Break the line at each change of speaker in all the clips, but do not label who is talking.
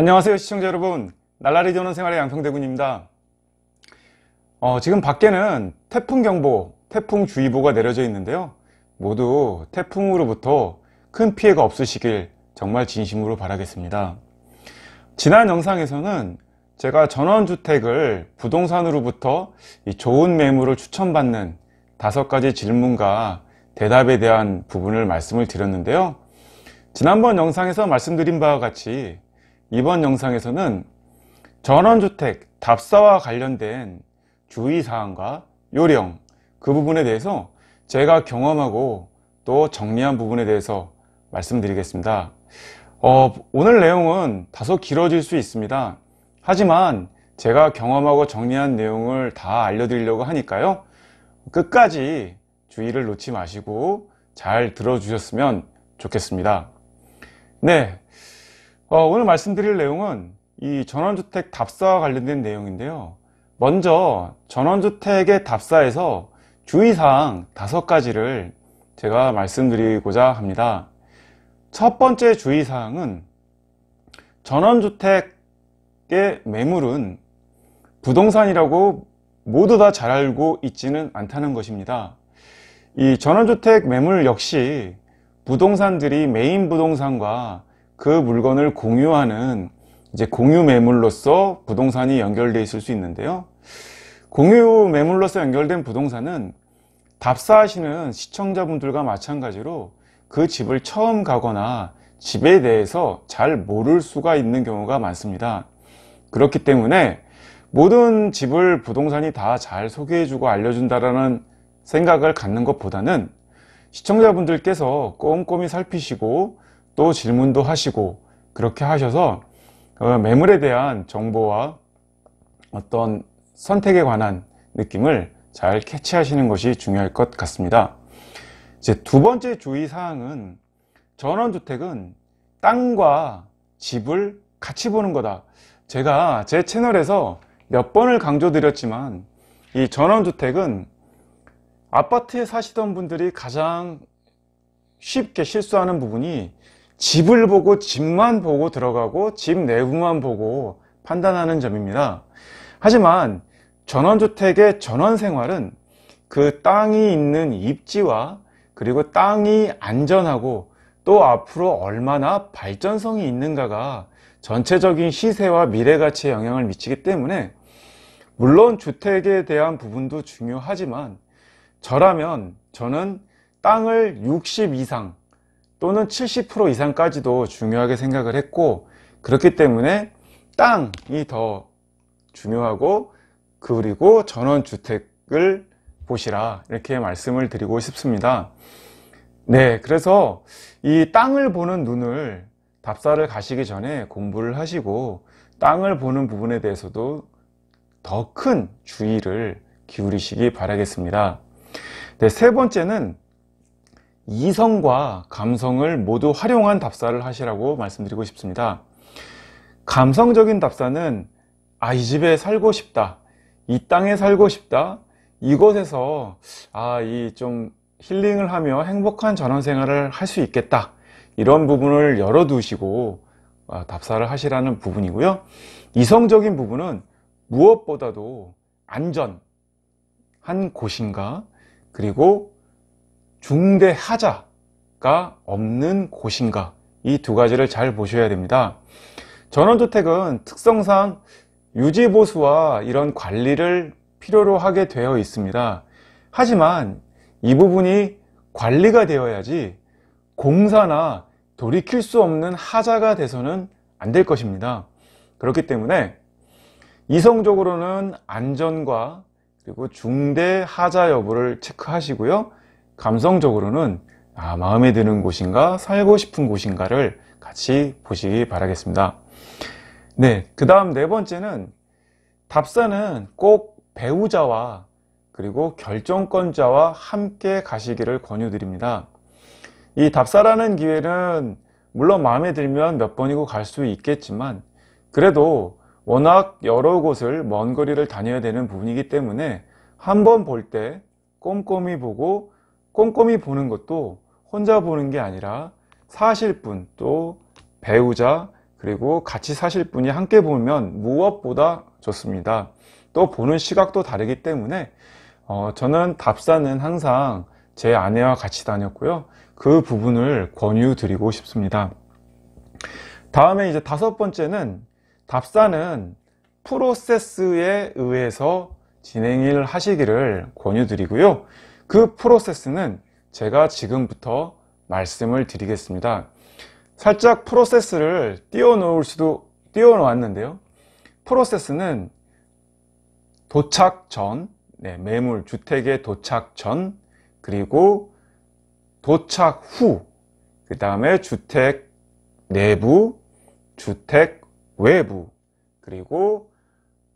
안녕하세요 시청자 여러분 날라리 전원 생활의 양평대군입니다 어, 지금 밖에는 태풍경보, 태풍주의보가 내려져 있는데요 모두 태풍으로부터 큰 피해가 없으시길 정말 진심으로 바라겠습니다 지난 영상에서는 제가 전원주택을 부동산으로부터 좋은 매물을 추천받는 다섯 가지 질문과 대답에 대한 부분을 말씀을 드렸는데요 지난번 영상에서 말씀드린 바와 같이 이번 영상에서는 전원주택 답사와 관련된 주의사항과 요령 그 부분에 대해서 제가 경험하고 또 정리한 부분에 대해서 말씀드리겠습니다 어, 오늘 내용은 다소 길어질 수 있습니다 하지만 제가 경험하고 정리한 내용을 다 알려드리려고 하니까요 끝까지 주의를 놓지 마시고 잘 들어주셨으면 좋겠습니다 네 어, 오늘 말씀드릴 내용은 이 전원주택 답사와 관련된 내용인데요. 먼저 전원주택의 답사에서 주의사항 다섯 가지를 제가 말씀드리고자 합니다. 첫 번째 주의사항은 전원주택의 매물은 부동산이라고 모두 다 잘 알고 있지는 않다는 것입니다. 이 전원주택 매물 역시 부동산들이 메인 부동산과 그 물건을 공유하는 이제 공유 매물로서 부동산이 연결되어 있을 수 있는데요. 공유 매물로서 연결된 부동산은 답사하시는 시청자분들과 마찬가지로 그 집을 처음 가거나 집에 대해서 잘 모를 수가 있는 경우가 많습니다. 그렇기 때문에 모든 집을 부동산이 다 잘 소개해주고 알려준다라는 생각을 갖는 것보다는 시청자분들께서 꼼꼼히 살피시고 또 질문도 하시고 그렇게 하셔서 어, 매물에 대한 정보와 어떤 선택에 관한 느낌을 잘 캐치하시는 것이 중요할 것 같습니다. 이제 두 번째 주의사항은 전원주택은 땅과 집을 같이 보는 거다. 제가 제 채널에서 몇 번을 강조드렸지만 이 전원주택은 아파트에 사시던 분들이 가장 쉽게 실수하는 부분이 집을 보고 집만 보고 들어가고 집 내부만 보고 판단하는 점입니다. 하지만 전원주택의 전원생활은 그 땅이 있는 입지와 그리고 땅이 안전하고 또 앞으로 얼마나 발전성이 있는가가 전체적인 시세와 미래 가치에 영향을 미치기 때문에 물론 주택에 대한 부분도 중요하지만 저라면 저는 땅을 60 이상 또는 70% 이상까지도 중요하게 생각을 했고 그렇기 때문에 땅이 더 중요하고 그리고 전원주택을 보시라 이렇게 말씀을 드리고 싶습니다 네 그래서 이 땅을 보는 눈을 답사를 가시기 전에 공부를 하시고 땅을 보는 부분에 대해서도 더 큰 주의를 기울이시기 바라겠습니다 네, 세 번째는 이성과 감성을 모두 활용한 답사를 하시라고 말씀드리고 싶습니다. 감성적인 답사는 아, 이 집에 살고 싶다. 이 땅에 살고 싶다. 이곳에서 아, 이 좀 힐링을 하며 행복한 전원 생활을 할 수 있겠다. 이런 부분을 열어두시고 아, 답사를 하시라는 부분이고요. 이성적인 부분은 무엇보다도 안전한 곳인가 그리고 중대하자가 없는 곳인가 이 두 가지를 잘 보셔야 됩니다. 전원주택은 특성상 유지보수와 이런 관리를 필요로 하게 되어 있습니다. 하지만 이 부분이 관리가 되어야지 공사나 돌이킬 수 없는 하자가 돼서는 안 될 것입니다. 그렇기 때문에 이성적으로는 안전과 그리고 중대 하자 여부를 체크하시고요. 감성적으로는 아, 마음에 드는 곳인가 살고 싶은 곳인가를 같이 보시기 바라겠습니다. 네, 그 다음 네 번째는 답사는 꼭 배우자와 그리고 결정권자와 함께 가시기를 권유드립니다. 이 답사라는 기회는 물론 마음에 들면 몇 번이고 갈 수 있겠지만 그래도 워낙 여러 곳을 먼 거리를 다녀야 되는 부분이기 때문에 한 번 볼 때 꼼꼼히 보고 꼼꼼히 보는 것도 혼자 보는 게 아니라 사실 분, 또 배우자, 그리고 같이 사실 분이 함께 보면 무엇보다 좋습니다. 또 보는 시각도 다르기 때문에 어, 저는 답사는 항상 제 아내와 같이 다녔고요. 그 부분을 권유드리고 싶습니다. 다음에 이제 다섯 번째는 답사는 프로세스에 의해서 진행을 하시기를 권유드리고요. 그 프로세스는 제가 지금부터 말씀을 드리겠습니다. 살짝 프로세스를 띄워놓을 수도 띄워놓았는데요. 프로세스는 도착 전, 네, 매물 주택의 도착 전, 그리고 도착 후, 그 다음에 주택 내부, 주택 외부, 그리고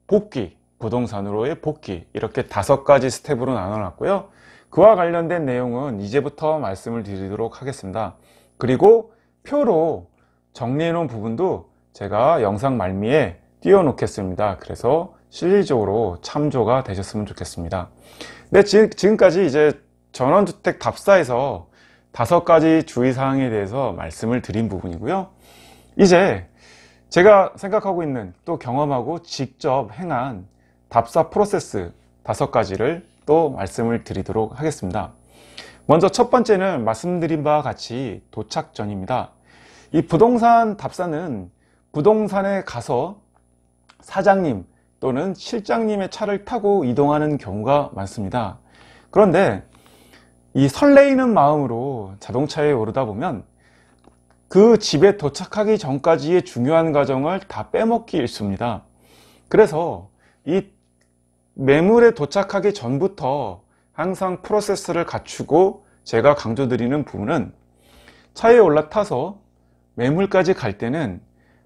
복귀, 부동산으로의 복귀 이렇게 다섯 가지 스텝으로 나눠놨고요. 그와 관련된 내용은 이제부터 말씀을 드리도록 하겠습니다. 그리고 표로 정리해 놓은 부분도 제가 영상 말미에 띄워 놓겠습니다. 그래서 실질적으로 참조가 되셨으면 좋겠습니다. 네, 지금까지 이제 전원주택 답사에서 다섯 가지 주의사항에 대해서 말씀을 드린 부분이고요. 이제 제가 생각하고 있는 또 경험하고 직접 행한 답사 프로세스 다섯 가지를 또 말씀을 드리도록 하겠습니다. 먼저 첫 번째는 말씀드린 바와 같이 도착 전입니다. 이 부동산 답사는 부동산에 가서 사장님 또는 실장님의 차를 타고 이동하는 경우가 많습니다. 그런데 이 설레이는 마음으로 자동차에 오르다 보면 그 집에 도착하기 전까지의 중요한 과정을 다 빼먹기 일쑤입니다. 그래서 이 매물에 도착하기 전부터 항상 프로세스를 갖추고 제가 강조드리는 부분은 차에 올라타서 매물까지 갈 때는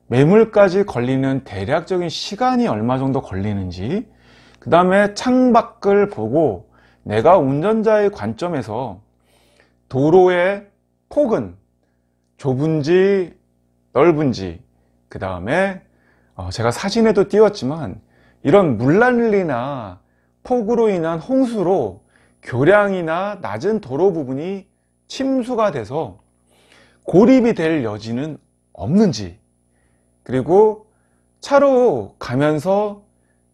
매물까지 걸리는 대략적인 시간이 얼마 정도 걸리는지 그 다음에 창밖을 보고 내가 운전자의 관점에서 도로의 폭은 좁은지 넓은지 그 다음에 어, 제가 사진에도 띄웠지만 이런 물난리나 폭우로 인한 홍수로 교량이나 낮은 도로 부분이 침수가 돼서 고립이 될 여지는 없는지 그리고 차로 가면서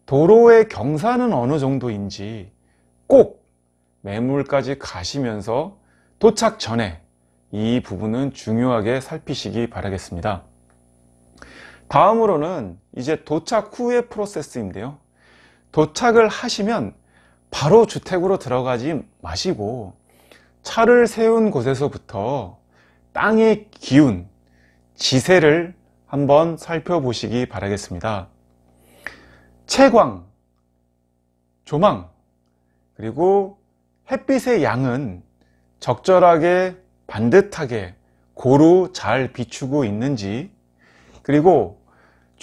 도로의 경사는 어느 정도인지 꼭 매물까지 가시면서 도착 전에 이 부분은 중요하게 살피시기 바라겠습니다. 다음으로는 이제 도착 후의 프로세스인데요. 도착을 하시면 바로 주택으로 들어가지 마시고 차를 세운 곳에서부터 땅의 기운, 지세를 한번 살펴보시기 바라겠습니다. 채광, 조망, 그리고 햇빛의 양은 적절하게 반듯하게 고루 잘 비추고 있는지 그리고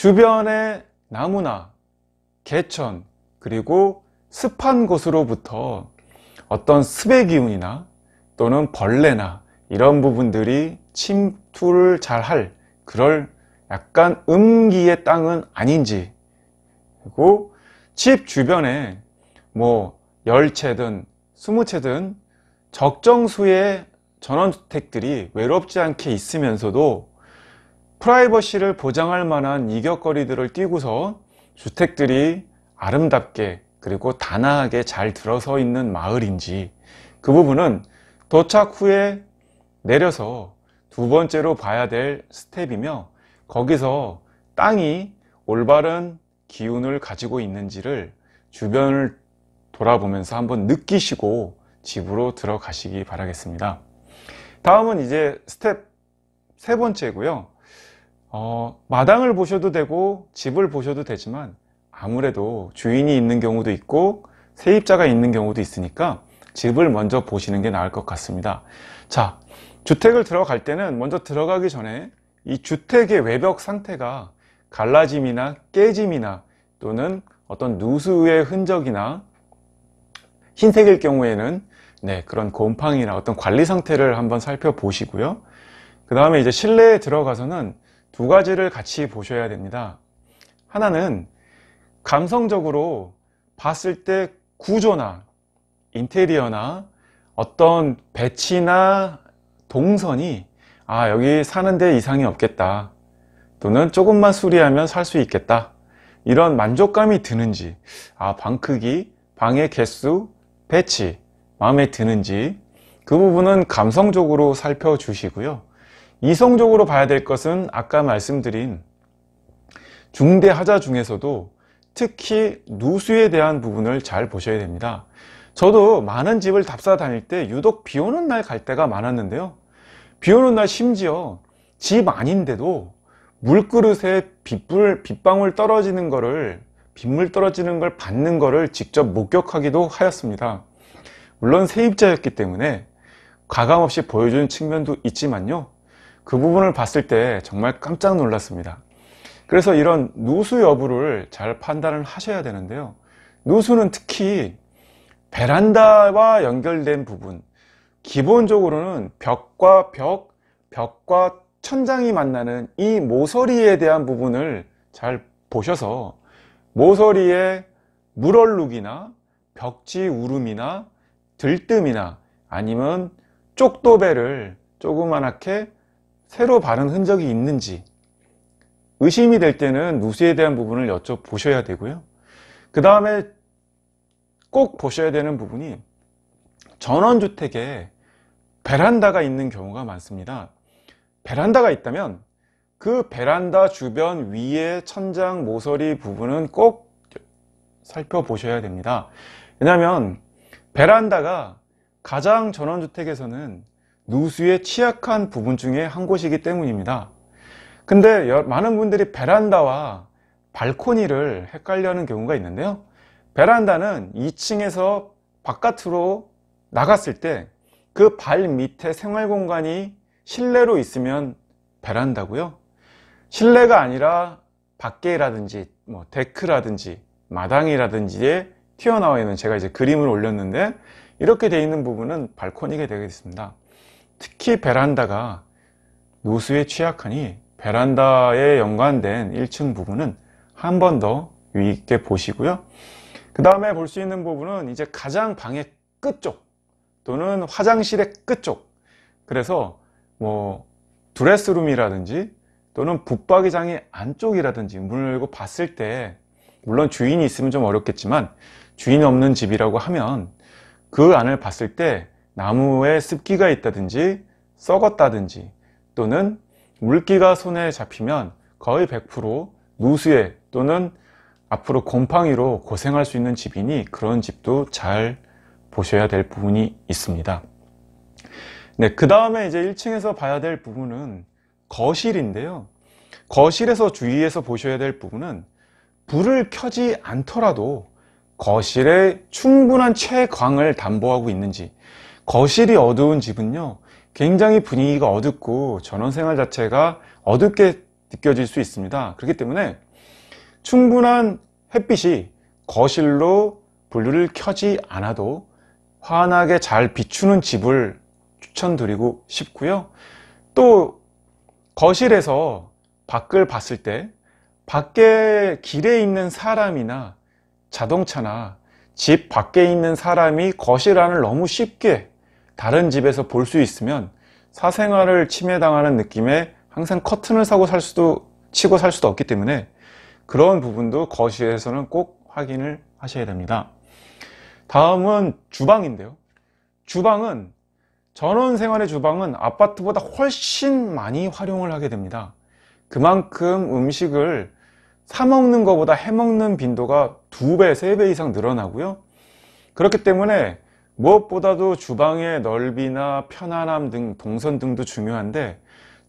주변의 나무나 개천 그리고 습한 곳으로부터 어떤 습의 기운이나 또는 벌레나 이런 부분들이 침투를 잘 할 그럴 약간 음기의 땅은 아닌지 그리고 집 주변에 뭐 열채든 스무 채든 적정수의 전원주택들이 외롭지 않게 있으면서도 프라이버시를 보장할 만한 이격거리들을 띄고서 주택들이 아름답게 그리고 단아하게 잘 들어서 있는 마을인지 그 부분은 도착 후에 내려서 두 번째로 봐야 될 스텝이며 거기서 땅이 올바른 기운을 가지고 있는지를 주변을 돌아보면서 한번 느끼시고 집으로 들어가시기 바라겠습니다. 다음은 이제 스텝 세 번째고요. 어, 마당을 보셔도 되고 집을 보셔도 되지만 아무래도 주인이 있는 경우도 있고 세입자가 있는 경우도 있으니까 집을 먼저 보시는 게 나을 것 같습니다. 자, 주택을 들어갈 때는 먼저 들어가기 전에 이 주택의 외벽 상태가 갈라짐이나 깨짐이나 또는 어떤 누수의 흔적이나 흰색일 경우에는 네, 그런 곰팡이나 어떤 관리 상태를 한번 살펴보시고요. 그 다음에 이제 실내에 들어가서는 두 가지를 같이 보셔야 됩니다. 하나는 감성적으로 봤을 때 구조나 인테리어나 어떤 배치나 동선이 아 여기 사는데 이상이 없겠다 또는 조금만 수리하면 살 수 있겠다 이런 만족감이 드는지 아 방 크기, 방의 개수, 배치 마음에 드는지 그 부분은 감성적으로 살펴주시고요 이성적으로 봐야 될 것은 아까 말씀드린 중대하자 중에서도 특히 누수에 대한 부분을 잘 보셔야 됩니다. 저도 많은 집을 답사 다닐 때 유독 비 오는 날 갈 때가 많았는데요. 비 오는 날 심지어 집 아닌데도 물그릇에 빗불, 빗방울 떨어지는 거를 빗물 떨어지는 걸 받는 거를 직접 목격하기도 하였습니다. 물론 세입자였기 때문에 과감없이 보여준 측면도 있지만요. 그 부분을 봤을 때 정말 깜짝 놀랐습니다. 그래서 이런 누수 여부를 잘 판단을 하셔야 되는데요. 누수는 특히 베란다와 연결된 부분, 기본적으로는 벽과 벽, 벽과 천장이 만나는 이 모서리에 대한 부분을 잘 보셔서 모서리에 물얼룩이나 벽지 울음이나 들뜸이나 아니면 쪽도배를 조그만하게 새로 바른 흔적이 있는지 의심이 될 때는 누수에 대한 부분을 여쭤보셔야 되고요. 그 다음에 꼭 보셔야 되는 부분이 전원주택에 베란다가 있는 경우가 많습니다. 베란다가 있다면 그 베란다 주변 위에 천장 모서리 부분은 꼭 살펴보셔야 됩니다. 왜냐하면 베란다가 가장 전원주택에서는 누수에 취약한 부분 중에 한 곳이기 때문입니다. 근데 많은 분들이 베란다와 발코니를 헷갈려하는 경우가 있는데요. 베란다는 2층에서 바깥으로 나갔을 때 그 발 밑에 생활 공간이 실내로 있으면 베란다고요. 실내가 아니라 밖에라든지 뭐 데크라든지 마당이라든지에 튀어나와 있는 제가 이제 그림을 올렸는데 이렇게 되어 있는 부분은 발코니가 되겠습니다. 특히 베란다가 노수에 취약하니 베란다에 연관된 1층 부분은 한 번 더 유의 있게 보시고요. 그 다음에 볼 수 있는 부분은 이제 가장 방의 끝쪽 또는 화장실의 끝쪽 그래서 뭐 드레스룸이라든지 또는 붙박이장의 안쪽이라든지 문을 열고 봤을 때 물론 주인이 있으면 좀 어렵겠지만 주인 없는 집이라고 하면 그 안을 봤을 때 나무에 습기가 있다든지 썩었다든지 또는 물기가 손에 잡히면 거의 100% 누수에 또는 앞으로 곰팡이로 고생할 수 있는 집이니 그런 집도 잘 보셔야 될 부분이 있습니다. 네, 그 다음에 이제 1층에서 봐야 될 부분은 거실인데요. 거실에서 주의해서 보셔야 될 부분은 불을 켜지 않더라도 거실에 충분한 채광을 담보하고 있는지 거실이 어두운 집은요 굉장히 분위기가 어둡고 전원생활 자체가 어둡게 느껴질 수 있습니다 그렇기 때문에 충분한 햇빛이 거실로 분류를 켜지 않아도 환하게 잘 비추는 집을 추천드리고 싶고요 또 거실에서 밖을 봤을 때 밖에 길에 있는 사람이나 자동차나 집 밖에 있는 사람이 거실 안을 너무 쉽게 다른 집에서 볼 수 있으면 사생활을 침해당하는 느낌에 항상 커튼을 사고 살 수도 치고 살 수도 없기 때문에 그런 부분도 거실에서는 꼭 확인을 하셔야 됩니다. 다음은 주방인데요. 주방은 전원생활의 주방은 아파트보다 훨씬 많이 활용을 하게 됩니다. 그만큼 음식을 사 먹는 것보다 해먹는 빈도가 2배, 3배 이상 늘어나고요. 그렇기 때문에 무엇보다도 주방의 넓이나 편안함 등 동선 등도 중요한데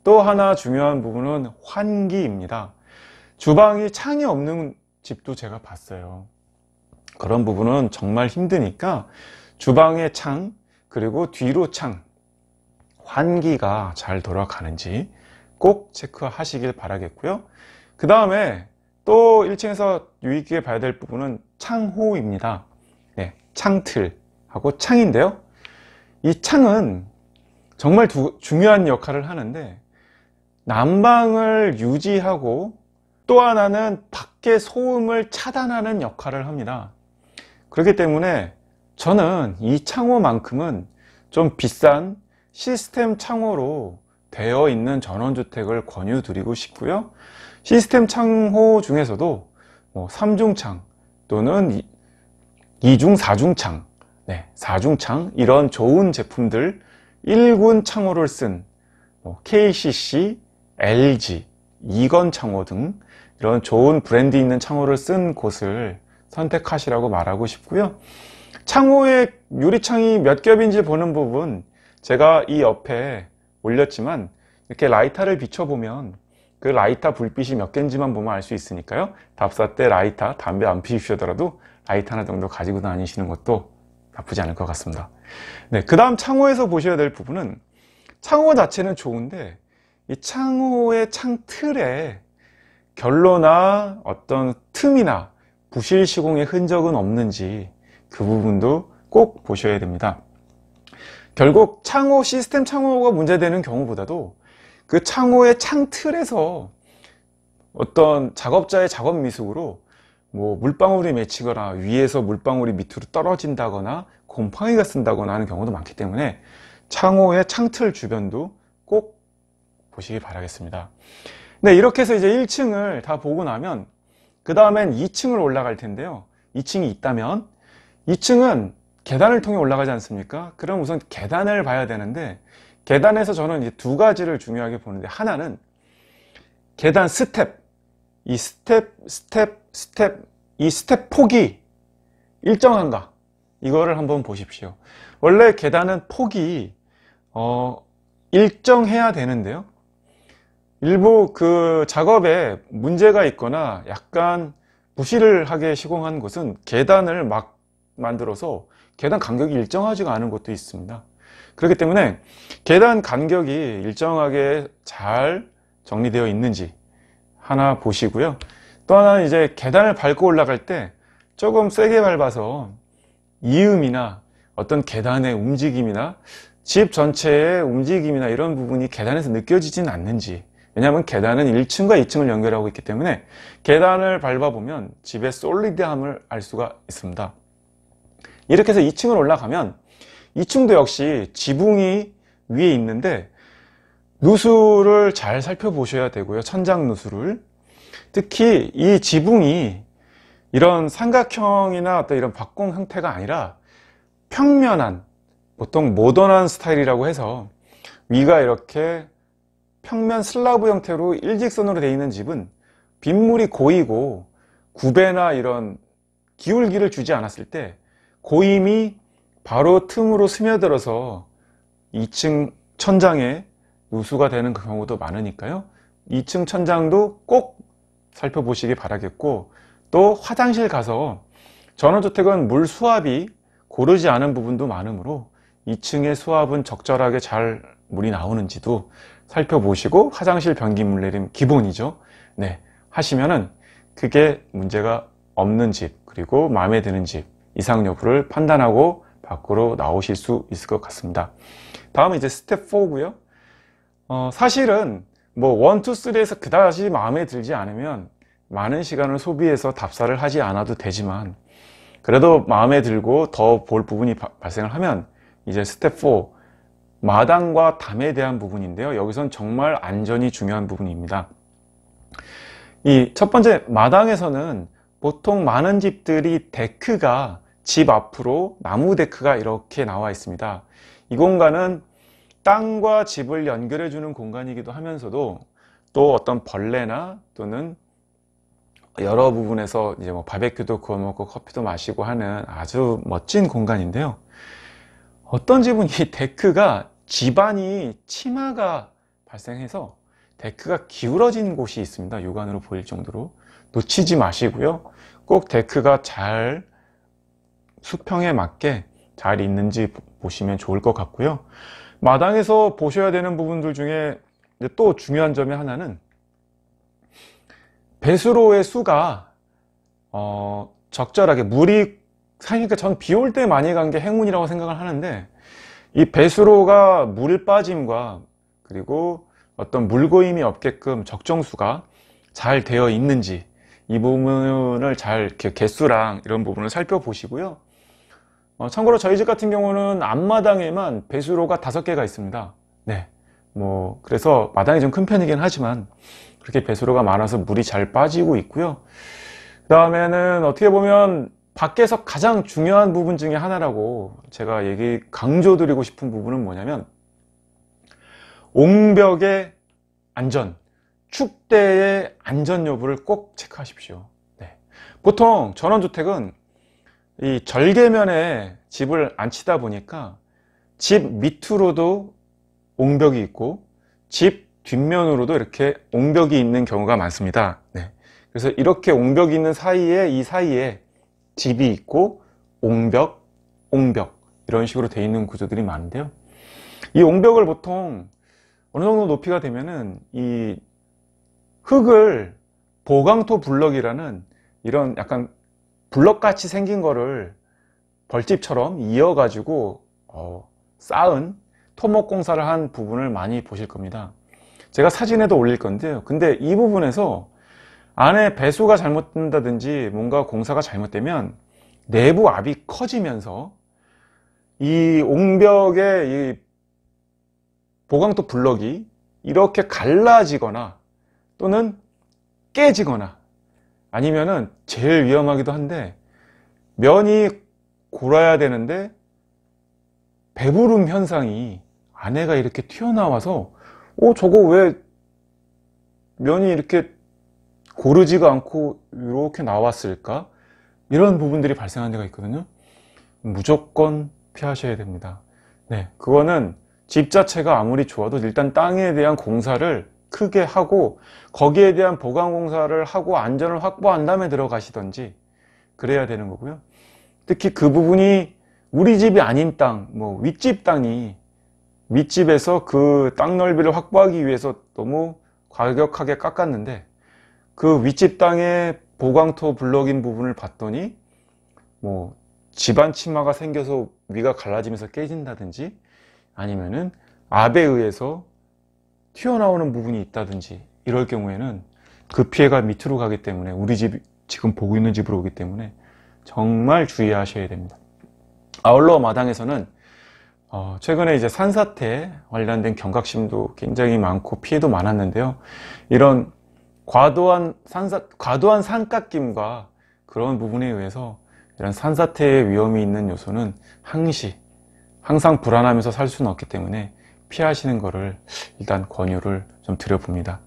또 하나 중요한 부분은 환기입니다. 주방이 창이 없는 집도 제가 봤어요. 그런 부분은 정말 힘드니까 주방의 창 그리고 뒤로 창 환기가 잘 돌아가는지 꼭 체크하시길 바라겠고요. 그 다음에 또 1층에서 유익하게 봐야 될 부분은 창호입니다. 네, 창틀. 하고 창인데요 이 창은 정말 두, 중요한 역할을 하는데 난방을 유지하고 또 하나는 밖의 소음을 차단하는 역할을 합니다 그렇기 때문에 저는 이 창호만큼은 좀 비싼 시스템 창호로 되어 있는 전원주택을 권유드리고 싶고요 시스템 창호 중에서도 뭐 3중창 또는 2중 4중창 네, 4중창 이런 좋은 제품들 1군 창호를 쓴 뭐 KCC, LG, 이건 창호 등 이런 좋은 브랜드 있는 창호를 쓴 곳을 선택하시라고 말하고 싶고요. 창호의 유리창이 몇 겹인지 보는 부분 제가 이 옆에 올렸지만 이렇게 라이터를 비춰보면 그 라이터 불빛이 몇 개인지만 보면 알 수 있으니까요. 답사 때 라이터, 담배 안 피우시더라도 라이터 하나 정도 가지고 다니시는 것도 나쁘지 않을 것 같습니다 네, 그 다음 창호에서 보셔야 될 부분은 창호 자체는 좋은데 이 창호의 창틀에 결로나 어떤 틈이나 부실 시공의 흔적은 없는지 그 부분도 꼭 보셔야 됩니다 결국 창호 시스템 창호가 문제되는 경우보다도 그 창호의 창틀에서 어떤 작업자의 작업 미숙으로 뭐 물방울이 맺히거나 위에서 물방울이 밑으로 떨어진다거나 곰팡이가 쓴다거나 하는 경우도 많기 때문에 창호의 창틀 주변도 꼭 보시기 바라겠습니다. 네, 이렇게 해서 이제 1층을 다 보고 나면 그 다음엔 2층을 올라갈 텐데요. 2층이 있다면 2층은 계단을 통해 올라가지 않습니까? 그럼 우선 계단을 봐야 되는데 계단에서 저는 이제 두 가지를 중요하게 보는데 하나는 계단 스텝 이 스텝 스텝 스텝, 이 스텝 폭이 일정한가 이거를 한번 보십시오 원래 계단은 폭이 어, 일정해야 되는데요 일부 그 작업에 문제가 있거나 약간 부실하게 을 시공한 곳은 계단을 막 만들어서 계단 간격이 일정하지가 않은 곳도 있습니다 그렇기 때문에 계단 간격이 일정하게 잘 정리되어 있는지 하나 보시고요 또 하나는 이제 계단을 밟고 올라갈 때 조금 세게 밟아서 이음이나 어떤 계단의 움직임이나 집 전체의 움직임이나 이런 부분이 계단에서 느껴지진 않는지 왜냐하면 계단은 1층과 2층을 연결하고 있기 때문에 계단을 밟아보면 집의 솔리드함을 알 수가 있습니다 이렇게 해서 2층을 올라가면 2층도 역시 지붕이 위에 있는데 누수를 잘 살펴보셔야 되고요 천장 누수를 특히 이 지붕이 이런 삼각형이나 어떤 이런 박공 형태가 아니라 평면한 보통 모던한 스타일이라고 해서 위가 이렇게 평면 슬라브 형태로 일직선으로 되어 있는 집은 빗물이 고이고 구배나 이런 기울기를 주지 않았을 때 고임이 바로 틈으로 스며들어서 2층 천장에 누수가 되는 그 경우도 많으니까요 2층 천장도 꼭 살펴보시기 바라겠고 또 화장실 가서 전원주택은 물 수압이 고르지 않은 부분도 많으므로 2층의 수압은 적절하게 잘 물이 나오는지도 살펴보시고 화장실 변기물 내림 기본이죠 네 하시면은 그게 문제가 없는 집 그리고 마음에 드는 집 이상 여부를 판단하고 밖으로 나오실 수 있을 것 같습니다 다음은 이제 스텝 4고요 어, 사실은 뭐 원투 쓰리에서 그다지 마음에 들지 않으면 많은 시간을 소비해서 답사를 하지 않아도 되지만 그래도 마음에 들고 더 볼 부분이 바, 발생을 하면 이제 스텝 4 마당과 담에 대한 부분인데요. 여기선 정말 안전이 중요한 부분입니다. 이 첫 번째 마당에서는 보통 많은 집들이 데크가 집 앞으로 나무 데크가 이렇게 나와 있습니다. 이 공간은 땅과 집을 연결해 주는 공간이기도 하면서도 또 어떤 벌레나 또는 여러 부분에서 이제 뭐 바베큐도 구워 먹고 커피도 마시고 하는 아주 멋진 공간인데요. 어떤 집은 이 데크가 집안이 치마가 발생해서 데크가 기울어진 곳이 있습니다. 육안으로 보일 정도로 놓치지 마시고요. 꼭 데크가 잘 수평에 맞게 잘 있는지 보시면 좋을 것 같고요. 마당에서 보셔야 되는 부분들 중에 또 중요한 점이 하나는 배수로의 수가 어, 적절하게 물이 사니까 전 비 올 때 많이 간 게 행운이라고 생각을 하는데 이 배수로가 물 빠짐과 그리고 어떤 물고임이 없게끔 적정수가 잘 되어 있는지 이 부분을 잘 이렇게 개수랑 이런 부분을 살펴보시고요. 어, 참고로 저희 집 같은 경우는 앞마당에만 배수로가 5개가 있습니다 네, 뭐 그래서 마당이 좀 큰 편이긴 하지만 그렇게 배수로가 많아서 물이 잘 빠지고 있고요 그 다음에는 어떻게 보면 밖에서 가장 중요한 부분 중에 하나라고 제가 얘기 강조 드리고 싶은 부분은 뭐냐면 옹벽의 안전 축대의 안전 여부를 꼭 체크하십시오 네. 보통 전원주택은 이 절개면에 집을 안 치다 보니까 집 밑으로도 옹벽이 있고 집 뒷면으로도 이렇게 옹벽이 있는 경우가 많습니다. 네. 그래서 이렇게 옹벽이 있는 사이에 이 사이에 집이 있고 옹벽, 옹벽 이런 식으로 되어 있는 구조들이 많은데요. 이 옹벽을 보통 어느 정도 높이가 되면은 이 흙을 보강토 블럭이라는 이런 약간 블럭같이 생긴 거를 벌집처럼 이어가지고 어, 쌓은 토목공사를 한 부분을 많이 보실 겁니다. 제가 사진에도 올릴 건데요. 근데 이 부분에서 안에 배수가 잘못된다든지 뭔가 공사가 잘못되면 내부 압이 커지면서 이 옹벽의 이 보강토 블럭이 이렇게 갈라지거나 또는 깨지거나 아니면은 제일 위험하기도 한데 면이 골아야 되는데 배부름 현상이 안에가 이렇게 튀어나와서 어 저거 왜 면이 이렇게 고르지가 않고 이렇게 나왔을까 이런 부분들이 발생한 데가 있거든요 무조건 피하셔야 됩니다 네 그거는 집 자체가 아무리 좋아도 일단 땅에 대한 공사를 크게 하고 거기에 대한 보강 공사를 하고 안전을 확보한 다음에 들어가시던지 그래야 되는 거고요. 특히 그 부분이 우리 집이 아닌 땅, 뭐 윗집 땅이 윗집에서 그 땅 넓이를 확보하기 위해서 너무 과격하게 깎았는데 그 윗집 땅에 보강토 블럭인 부분을 봤더니 뭐 집안 치마가 생겨서 위가 갈라지면서 깨진다든지 아니면은 압에 의해서 튀어나오는 부분이 있다든지 이럴 경우에는 그 피해가 밑으로 가기 때문에 우리 집 지금 보고 있는 집으로 오기 때문에 정말 주의하셔야 됩니다. 아울러 마당에서는 어, 최근에 이제 산사태 관련된 경각심도 굉장히 많고 피해도 많았는데요. 이런 과도한 산사, 과도한 산깎임과 그런 부분에 의해서 이런 산사태의 위험이 있는 요소는 항시, 항상 불안하면서 살 수는 없기 때문에 피하시는 거를 일단 권유를 좀 드려봅니다.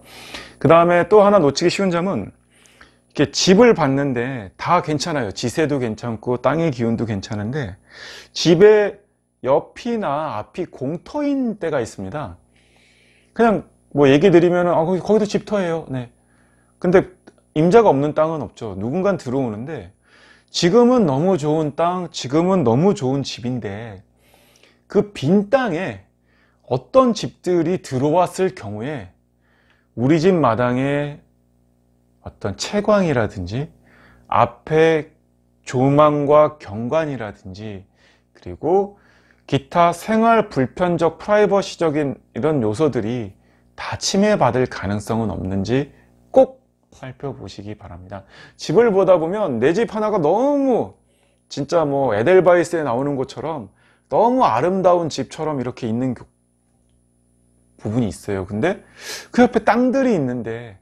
그 다음에 또 하나 놓치기 쉬운 점은 이렇게 집을 봤는데 다 괜찮아요. 지세도 괜찮고 땅의 기운도 괜찮은데 집의 옆이나 앞이 공터인 때가 있습니다. 그냥 뭐 얘기 드리면 아, 거기, 거기도 집터예요. 네. 근데 임자가 없는 땅은 없죠. 누군간 들어오는데 지금은 너무 좋은 땅, 지금은 너무 좋은 집인데 그 빈 땅에 어떤 집들이 들어왔을 경우에 우리 집 마당에 어떤 채광이라든지 앞에 조망과 경관이라든지 그리고 기타 생활 불편적 프라이버시적인 이런 요소들이 다 침해받을 가능성은 없는지 꼭 살펴보시기 바랍니다. 집을 보다 보면 내 집 하나가 너무 진짜 뭐 에델바이스에 나오는 것처럼 너무 아름다운 집처럼 이렇게 있는 부분이 있어요 근데 그 옆에 땅들이 있는데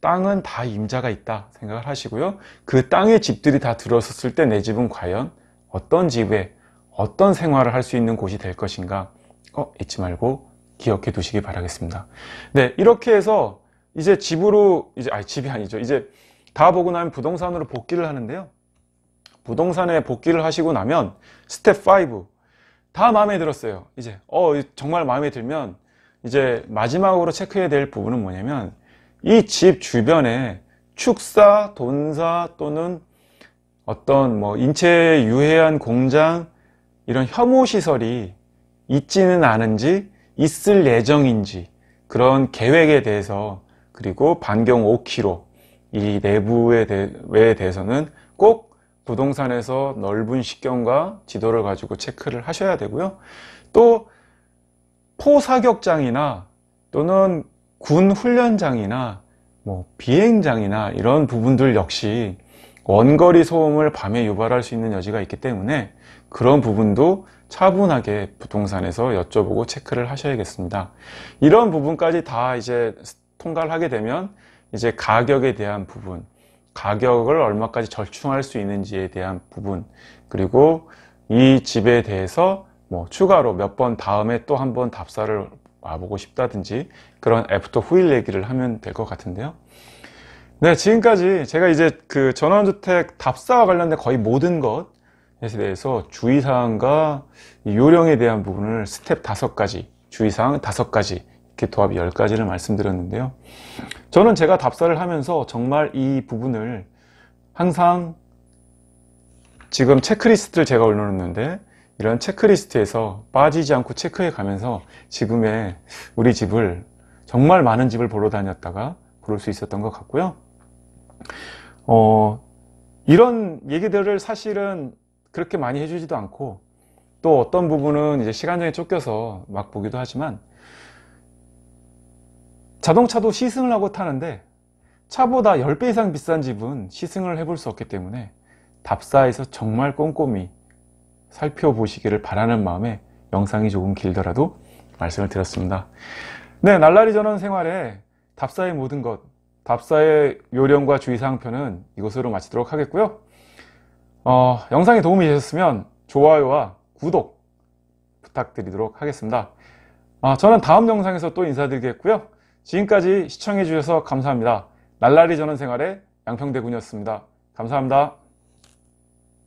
땅은 다 임자가 있다 생각을 하시고요 그땅에 집들이 다 들어섰을 때 내 집은 과연 어떤 집에 어떤 생활을 할 수 있는 곳이 될 것인가 어, 잊지 말고 기억해 두시기 바라겠습니다 네 이렇게 해서 이제 집으로 이제 아니 집이 아니죠 이제 다 보고 나면 부동산으로 복귀를 하는데요 부동산에 복귀를 하시고 나면 스텝 5다 마음에 들었어요 이제 어 정말 마음에 들면 이제 마지막으로 체크해야 될 부분은 뭐냐면 이 집 주변에 축사, 돈사 또는 어떤 뭐 인체에 유해한 공장 이런 혐오 시설이 있지는 않은지 있을 예정인지 그런 계획에 대해서 그리고 반경 5km 이 내부에 대, 외에 대해서는 꼭 부동산에서 넓은 식견과 지도를 가지고 체크를 하셔야 되고요. 또 포사격장이나 또는 군 훈련장이나 뭐 비행장이나 이런 부분들 역시 원거리 소음을 밤에 유발할 수 있는 여지가 있기 때문에 그런 부분도 차분하게 부동산에서 여쭤보고 체크를 하셔야겠습니다. 이런 부분까지 다 이제 통과를 하게 되면 이제 가격에 대한 부분, 가격을 얼마까지 절충할 수 있는지에 대한 부분, 그리고 이 집에 대해서 뭐 추가로 몇 번 다음에 또 한 번 답사를 와보고 싶다든지 그런 애프터 후일 얘기를 하면 될 것 같은데요 네 지금까지 제가 이제 그 전원주택 답사와 관련된 거의 모든 것에 대해서 주의사항과 요령에 대한 부분을 스텝 5가지 주의사항 5가지 이렇게 도합 10가지를 말씀드렸는데요 저는 제가 답사를 하면서 정말 이 부분을 항상 지금 체크리스트를 제가 올려놓는데 이런 체크리스트에서 빠지지 않고 체크해 가면서 지금의 우리 집을 정말 많은 집을 보러 다녔다가 그럴 수 있었던 것 같고요. 어, 이런 얘기들을 사실은 그렇게 많이 해주지도 않고 또 어떤 부분은 이제 시간에 쫓겨서 막 보기도 하지만 자동차도 시승을 하고 타는데 차보다 10배 이상 비싼 집은 시승을 해볼 수 없기 때문에 답사에서 정말 꼼꼼히 살펴보시기를 바라는 마음에 영상이 조금 길더라도 말씀을 드렸습니다. 네, 날라리 전원 생활에 답사의 모든 것, 답사의 요령과 주의사항편은 이것으로 마치도록 하겠고요. 어, 영상이 도움이 되셨으면 좋아요와 구독 부탁드리도록 하겠습니다. 어, 저는 다음 영상에서 또 인사드리겠고요. 지금까지 시청해주셔서 감사합니다. 날라리 전원 생활의 양평대군이었습니다. 감사합니다.